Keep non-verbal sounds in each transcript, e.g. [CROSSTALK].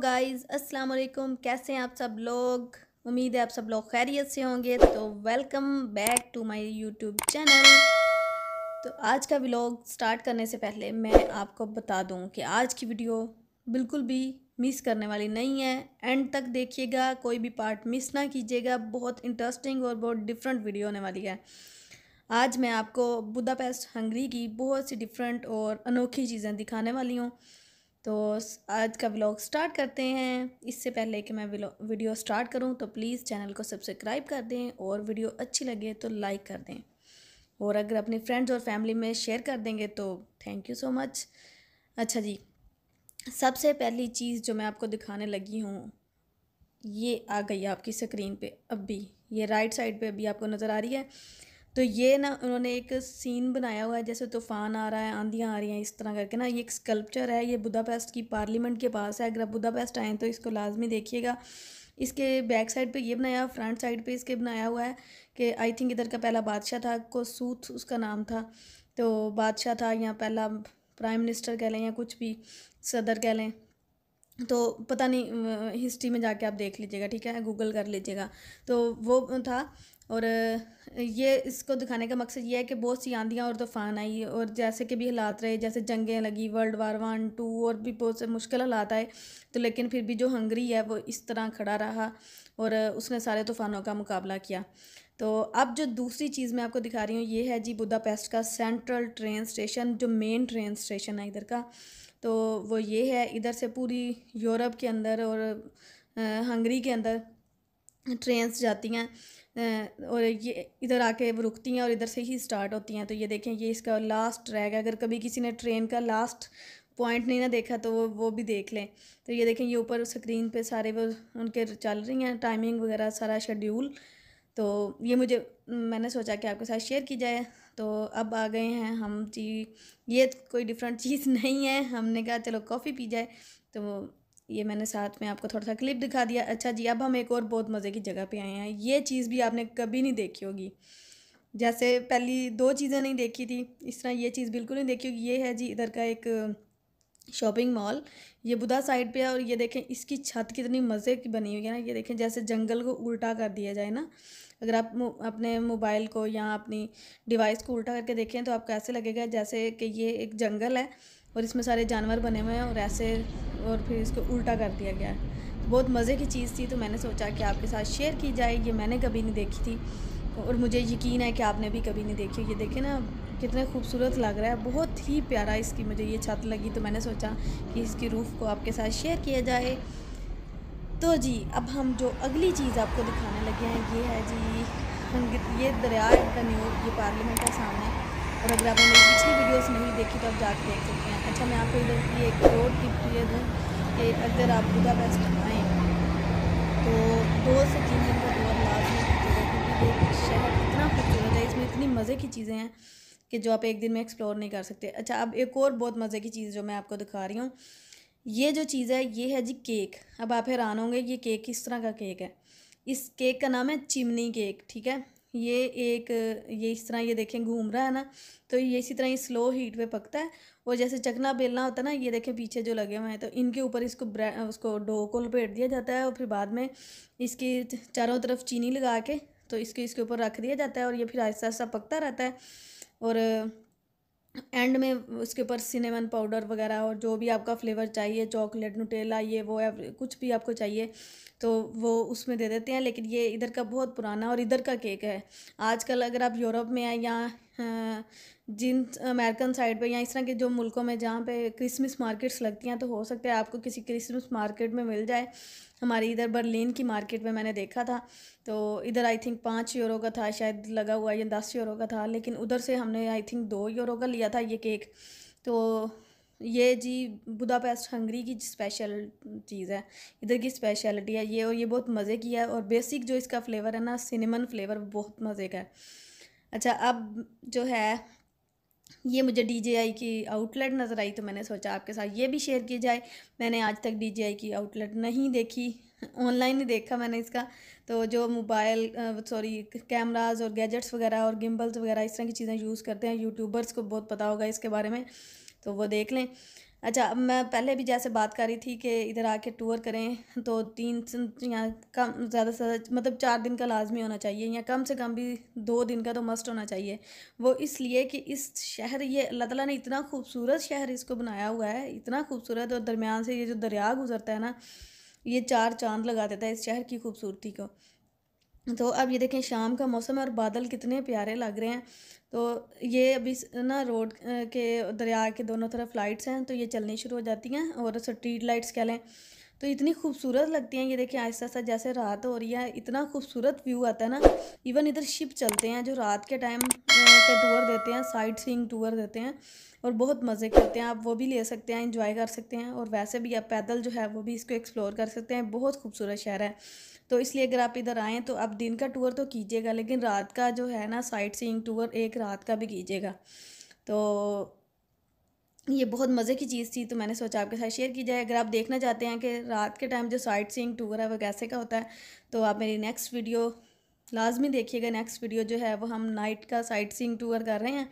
guys अस्सलाम वालेकुम कैसे हैं आप सब लोग उम्मीद है आप सब लोग खैरियत से होंगे तो welcome back to my YouTube channel तो आज का व्लॉग स्टार्ट करने से पहले मैं आपको बता दूं कि आज की वीडियो बिल्कुल भी मिस करने वाली नहीं है एंड तक देखिएगा कोई भी पार्ट मिस ना कीजिएगा बहुत इंटरेस्टिंग और बहुत डिफरेंट वीडियो होने वाली है आज मैं आपको बुदापेस्ट हंगरी की बहुत सी डिफरेंट और अनोखी चीज़ें दिखाने वाली हूँ तो आज का व्लॉग स्टार्ट करते हैं इससे पहले कि मैं वीडियो स्टार्ट करूं तो प्लीज़ चैनल को सब्सक्राइब कर दें और वीडियो अच्छी लगे तो लाइक कर दें और अगर अपने फ्रेंड्स और फैमिली में शेयर कर देंगे तो थैंक यू सो मच अच्छा जी सबसे पहली चीज़ जो मैं आपको दिखाने लगी हूँ ये आ गई आपकी स्क्रीन पर अब भी ये राइट साइड पर अभी आपको नज़र आ रही है तो ये ना उन्होंने एक सीन बनाया हुआ है जैसे तूफ़ान आ रहा है आंधियाँ आ रही हैं इस तरह करके ना ये एक स्कल्पचर है ये बुदापेस्ट की पार्लियामेंट के पास है अगर आप बुदापेस्ट आएँ तो इसको लाजमी देखिएगा इसके बैक साइड पे ये बनाया फ्रंट साइड पे इसके बनाया हुआ है कि आई थिंक इधर का पहला बादशाह था को सूथ उसका नाम था तो बादशाह था या पहला प्राइम मिनिस्टर कह लें या कुछ भी सदर कह लें तो पता नहीं हिस्ट्री में जाके आप देख लीजिएगा ठीक है गूगल कर लीजिएगा तो वो था और ये इसको दिखाने का मकसद ये है कि बहुत सी आंधियाँ और तूफ़ान आई और जैसे कि भी हालात रहे जैसे जंगें लगी वर्ल्ड वार वन टू और भी बहुत से मुश्किल हालात आए तो लेकिन फिर भी जो हंगरी है वो इस तरह खड़ा रहा और उसने सारे तूफ़ानों का मुकाबला किया तो अब जो दूसरी चीज़ मैं आपको दिखा रही हूँ ये है जी बुदापेस्ट का सेंट्रल ट्रेन स्टेशन जो मेन ट्रेन स्टेशन है इधर का तो वो ये है इधर से पूरी यूरोप के अंदर और हंगरी के अंदर ट्रेन्स जाती हैं और ये इधर आके वो रुकती हैं और इधर से ही स्टार्ट होती हैं तो ये देखें ये इसका लास्ट ट्रैक है अगर कभी किसी ने ट्रेन का लास्ट पॉइंट नहीं ना देखा तो वो वो भी देख लें तो ये देखें ये ऊपर स्क्रीन पे सारे वो उनके चल रही हैं टाइमिंग वगैरह सारा शेड्यूल तो ये मुझे मैंने सोचा कि आपके साथ शेयर की जाए तो अब आ गए हैं हम जी ये कोई डिफरेंट [LAUGHS] चीज़ नहीं है हमने कहा चलो कॉफ़ी पी जाए तो ये मैंने साथ में आपको थोड़ा सा क्लिप दिखा दिया अच्छा जी अब हम एक और बहुत मज़े की जगह पे आए हैं ये चीज़ भी आपने कभी नहीं देखी होगी जैसे पहली दो चीज़ें नहीं देखी थी इस तरह ये चीज़ बिल्कुल नहीं देखी होगी ये है जी इधर का एक शॉपिंग मॉल ये बुधा साइड पे है और ये देखें इसकी छत कितनी मज़े की बनी हुई है ना ये देखें जैसे जंगल को उल्टा कर दिया जाए ना अगर आप अपने मोबाइल को या अपनी डिवाइस को उल्टा करके देखें तो आपको ऐसे लगेगा जैसे कि ये एक जंगल है और इसमें सारे जानवर बने हुए हैं और ऐसे और फिर इसको उल्टा कर दिया गया है बहुत मज़े की चीज़ थी तो मैंने सोचा कि आपके साथ शेयर की जाए ये मैंने कभी नहीं देखी थी और मुझे यकीन है कि आपने भी कभी नहीं देखी ये देखे ना कितना खूबसूरत लग रहा है बहुत ही प्यारा इसकी मुझे ये छत लगी तो मैंने सोचा कि इसकी रूफ़ को आपके साथ शेयर किया जाए तो जी अब हम जो अगली चीज़ आपको दिखाने लगे हैं ये है जी ये दरिया का न्यूज ये पार्लियामेंट का सामने और अगर आपने पिछली वीडियोस नहीं देखी तो आप जाके देख सकते हैं अच्छा मैं आपको इधर की एक रोड की कि अगर आप बुदापेस्ट आएँ तो दो से तीन दिन का टूर लाजमी है क्योंकि शहर इतना खूबसूरत है इसमें इतनी मज़े की चीज़ें हैं कि जो आप एक दिन में एक्सप्लोर नहीं कर सकते अच्छा अब एक और बहुत मज़े की चीज़ जो मैं आपको दिखा रही हूँ ये जो चीज़ है ये है जी केक अब आप हैरान होंगे ये केक किस तरह का केक है इस केक का नाम है चिमनी केक ठीक है ये एक ये इस तरह ये देखें घूम रहा है ना तो ये इसी तरह ये स्लो हीट पे पकता है और जैसे चकना बेलना होता है ना ये देखें पीछे जो लगे हुए हैं तो इनके ऊपर इसको उसको डो को लपेट दिया जाता है और फिर बाद में इसकी चारों तरफ चीनी लगा के तो इसके इसके ऊपर रख दिया जाता है और ये फिर आहिस्ता आहिस्ता पकता रहता है और एंड में उसके ऊपर सिनेमन पाउडर वगैरह और जो भी आपका फ्लेवर चाहिए चॉकलेट नुटेला ये वो कुछ भी आपको चाहिए तो वो उसमें दे देते हैं लेकिन ये इधर का बहुत पुराना और इधर का केक है आजकल अगर आप यूरोप में या हाँ, जिन अमेरिकन साइड पे या इस तरह के जो मुल्कों में जहाँ पे क्रिसमस मार्केट्स लगती हैं तो हो सकता है आपको किसी क्रिसमस मार्केट में मिल जाए हमारी इधर बर्लिन की मार्केट में मैंने देखा था तो इधर आई थिंक पाँच यूरो का था शायद लगा हुआ या दस यूरो का था लेकिन उधर से हमने आई थिंक दो यूरो का लिया था ये केक तो ये जी बुदापेस्ट हंगरी की स्पेशल चीज़ है इधर की स्पेशलिटी है ये और ये बहुत मज़े की है और बेसिक जो इसका फ्लेवर है ना सिनेमन फ्लेवर बहुत मज़े का है अच्छा अब जो है ये मुझे डी की आउटलेट नज़र आई तो मैंने सोचा आपके साथ ये भी शेयर की जाए मैंने आज तक डी की आउटलेट नहीं देखी ऑनलाइन ही देखा मैंने इसका तो जो मोबाइल सॉरी कैमराज और गैजेट्स वगैरह और गिम्बल्स वगैरह इस तरह की चीज़ें यूज़ करते हैं यूट्यूबर्स को बहुत पता होगा इसके बारे में तो वो देख लें अच्छा मैं पहले भी जैसे बात कर रही थी कि इधर आके टूर करें तो तीन या कम ज़्यादा से ज़्यादा मतलब चार दिन का लाजमी होना चाहिए या कम से कम भी दो दिन का तो मस्ट होना चाहिए वो इसलिए कि इस शहर ये अल्लाह ताला ने इतना खूबसूरत शहर इसको बनाया हुआ है इतना खूबसूरत और दरमियान से ये जो दरिया गुजरता है ना ये चार चांद लगा देता है इस शहर की खूबसूरती को तो अब ये देखें शाम का मौसम है और बादल कितने प्यारे लग रहे हैं तो ये अभी ना रोड के दरिया के दोनों तरफ लाइट्स हैं तो ये चलनी शुरू हो जाती हैं और स्ट्रीट लाइट्स कह लें तो इतनी खूबसूरत लगती हैं ये देखिए आहिस्ता आहिस्ता जैसे रात हो रही है इतना खूबसूरत व्यू आता है ना इवन इधर शिप चलते हैं जो रात के टाइम का टूर देते हैं साइट सीइंग टूर देते हैं और बहुत मज़े करते हैं आप वो भी ले सकते हैं इंजॉय कर सकते हैं और वैसे भी आप पैदल जो है वो भी इसको एक्सप्लोर कर सकते हैं बहुत खूबसूरत शहर है तो इसलिए अगर आप इधर आएँ तो आप दिन का टूर तो कीजिएगा लेकिन रात का जो है ना साइट सीइंग टूर एक रात का भी कीजिएगा तो ये बहुत मज़े की चीज़ थी तो मैंने सोचा आपके साथ शेयर की जाए अगर आप देखना चाहते हैं कि रात के टाइम जो साइट सीइंग टूर है वो कैसे का होता है तो आप मेरी नेक्स्ट वीडियो लाजमी देखिएगा नेक्स्ट वीडियो जो है वो हम नाइट का साइट सीइंग टूर कर रहे हैं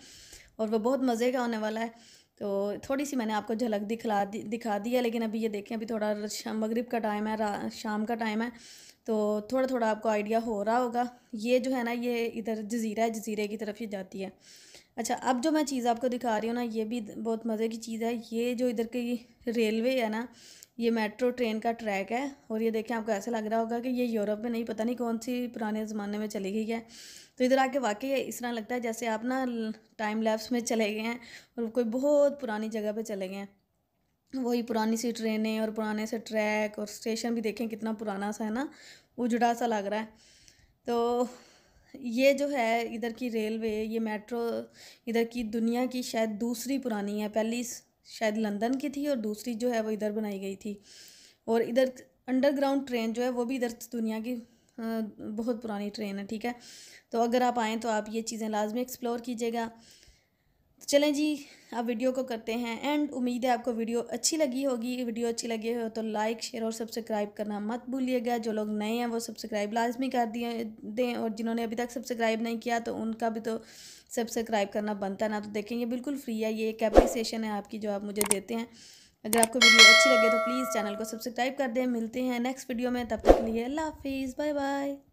और वो बहुत मज़े का होने वाला है तो थोड़ी सी मैंने आपको झलक दिखला दि, दिखा दी है लेकिन अभी ये देखें अभी थोड़ा मगरब का टाइम है शाम का टाइम है तो थोड़ा थोड़ा आपको आइडिया हो रहा होगा ये जो है ना ये इधर जजीरा है जजीरे की तरफ ही जाती है अच्छा अब जो मैं चीज़ आपको दिखा रही हूँ ना ये भी बहुत मज़े की चीज़ है ये जो इधर की रेलवे है ना ये मेट्रो ट्रेन का ट्रैक है और ये देखें आपको ऐसा लग रहा होगा कि ये यूरोप में नहीं पता नहीं कौन सी पुराने ज़माने में चली गई है तो इधर आके वाकई इस तरह लगता है जैसे आप ना टाइम लैब्स में चले गए हैं और कोई बहुत पुरानी जगह पर चले गए हैं वही पुरानी सी ट्रेनें और पुराने से ट्रैक और स्टेशन भी देखें कितना पुराना सा है ना उजड़ा सा लग रहा है तो ये जो है इधर की रेलवे ये मेट्रो इधर की दुनिया की शायद दूसरी पुरानी है पहली शायद लंदन की थी और दूसरी जो है वो इधर बनाई गई थी और इधर अंडरग्राउंड ट्रेन जो है वो भी इधर दुनिया की बहुत पुरानी ट्रेन है ठीक है तो अगर आप आएँ तो आप ये चीज़ें लाजमी एक्सप्लोर कीजिएगा तो चलें जी अब वीडियो को करते हैं एंड उम्मीद है आपको वीडियो अच्छी लगी होगी वीडियो अच्छी लगी हो तो लाइक शेयर और सब्सक्राइब करना मत भूलिएगा जो लोग नए हैं वो सब्सक्राइब लाजमी कर दिए दें और जिन्होंने अभी तक सब्सक्राइब नहीं किया तो उनका भी तो सब्सक्राइब करना बनता ना तो देखें ये बिल्कुल फ्री है ये एक एप्रिसिएशन है आपकी जो आप मुझे देते हैं अगर आपको वीडियो अच्छी लगे तो प्लीज़ चैनल को सब्सक्राइब कर दें मिलते हैं नेक्स्ट वीडियो में तब तक के लिए अल्लाह हाफिज़ बाय बाय